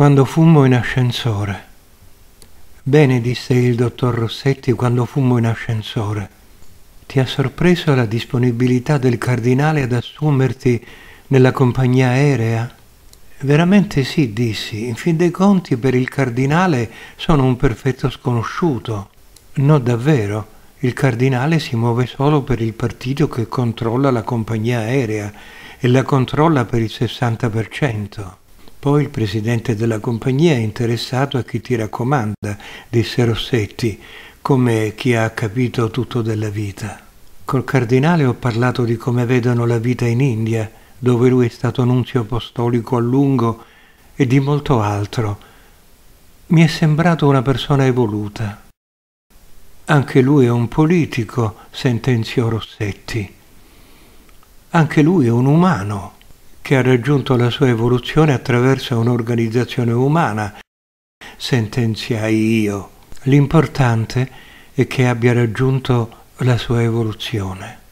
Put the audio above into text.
quando fummo in ascensore. Bene, disse il dottor Rossetti quando fummo in ascensore. Ti ha sorpreso la disponibilità del cardinale ad assumerti nella compagnia aerea? Veramente sì, dissi. In fin dei conti per il cardinale sono un perfetto sconosciuto. No, davvero. Il cardinale si muove solo per il partito che controlla la compagnia aerea e la controlla per il 60%. Poi il presidente della compagnia è interessato a chi ti raccomanda, disse Rossetti, come chi ha capito tutto della vita. Col cardinale ho parlato di come vedono la vita in India, dove lui è stato nunzio apostolico a lungo, e di molto altro. Mi è sembrato una persona evoluta. Anche lui è un politico, sentenziò Rossetti. Anche lui è un umano che ha raggiunto la sua evoluzione attraverso un'organizzazione umana, sentenziai io. L'importante è che abbia raggiunto la sua evoluzione.